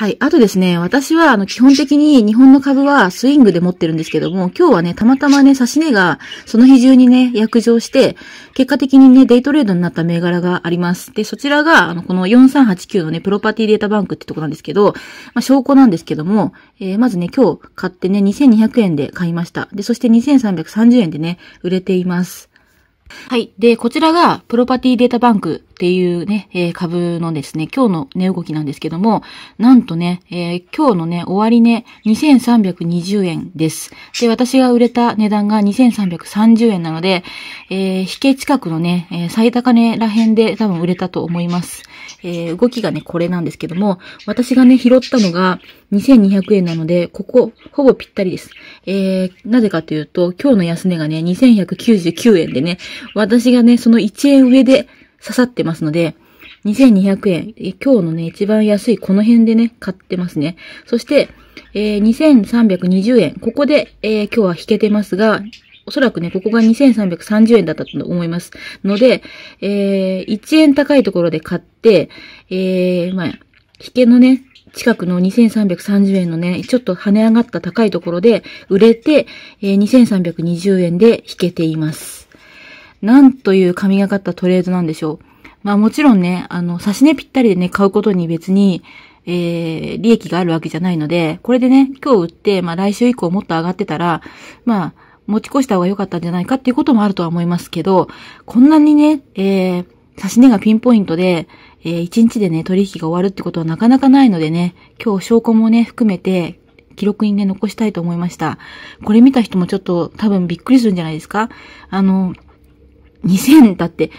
はい。あとですね、私は、あの、基本的に日本の株はスイングで持ってるんですけども、今日はね、たまたまね、差し値が、その日中にね、約定して、結果的にね、デイトレードになった銘柄があります。で、そちらが、あの、この4389のね、プロパティデータバンクってとこなんですけど、まあ、証拠なんですけども、えー、まずね、今日買ってね、2200円で買いました。で、そして2330円でね、売れています。はい。で、こちらが、プロパティデータバンクっていうね、えー、株のですね、今日の値動きなんですけども、なんとね、えー、今日のね、終値、2320円です。で、私が売れた値段が2330円なので、えー、引け近くのね、え最高値ら辺で多分売れたと思います。え動きがね、これなんですけども、私がね、拾ったのが2200円なので、ここ、ほぼぴったりです。えなぜかというと、今日の安値がね、2199円でね、私がね、その1円上で、刺さってますので、2200円。今日のね、一番安いこの辺でね、買ってますね。そして、えー、2320円。ここで、えー、今日は引けてますが、おそらくね、ここが2330円だったと思います。ので、えー、1円高いところで買って、えー、まあ、引けのね、近くの2330円のね、ちょっと跳ね上がった高いところで売れて、えー、2320円で引けています。なんという神がかったトレードなんでしょう。まあもちろんね、あの、差し値ぴったりでね、買うことに別に、えー、利益があるわけじゃないので、これでね、今日売って、まあ来週以降もっと上がってたら、まあ、持ち越した方が良かったんじゃないかっていうこともあるとは思いますけど、こんなにね、えー、差し値がピンポイントで、えー、1日でね、取引が終わるってことはなかなかないのでね、今日証拠もね、含めて、記録にね、残したいと思いました。これ見た人もちょっと多分びっくりするんじゃないですかあの、2000だって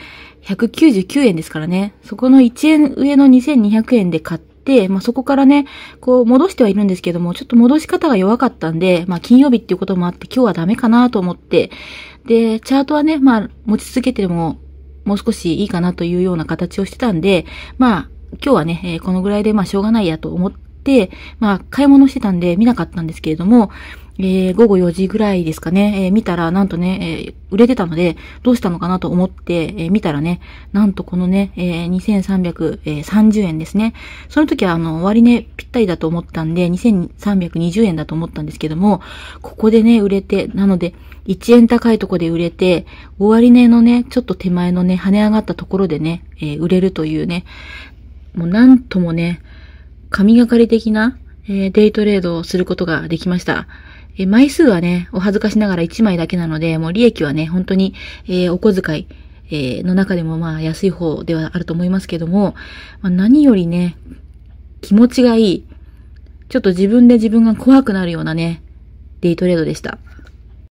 199円ですからね。そこの1円上の2200円で買って、まあ、そこからね、こう戻してはいるんですけども、ちょっと戻し方が弱かったんで、まあ、金曜日っていうこともあって今日はダメかなと思って、で、チャートはね、まあ、持ち続けてももう少しいいかなというような形をしてたんで、まあ、今日はね、このぐらいでまあしょうがないやと思って、まあ、買い物してたんで見なかったんですけれども、えー、午後4時ぐらいですかね、えー、見たら、なんとね、えー、売れてたので、どうしたのかなと思って、え見たらね、なんとこのね、え2330円ですね。その時は、あの、割値、ね、ぴったりだと思ったんで、2320円だと思ったんですけども、ここでね、売れて、なので、1円高いとこで売れて、終値のね、ちょっと手前のね、跳ね上がったところでね、え売れるというね、もうなんともね、神がかり的な、えー、デイトレードをすることができました。えー、枚数はね、お恥ずかしながら1枚だけなので、もう利益はね、本当に、えー、お小遣い、えの中でもまあ安い方ではあると思いますけども、まあ、何よりね、気持ちがいい、ちょっと自分で自分が怖くなるようなね、デイトレードでした。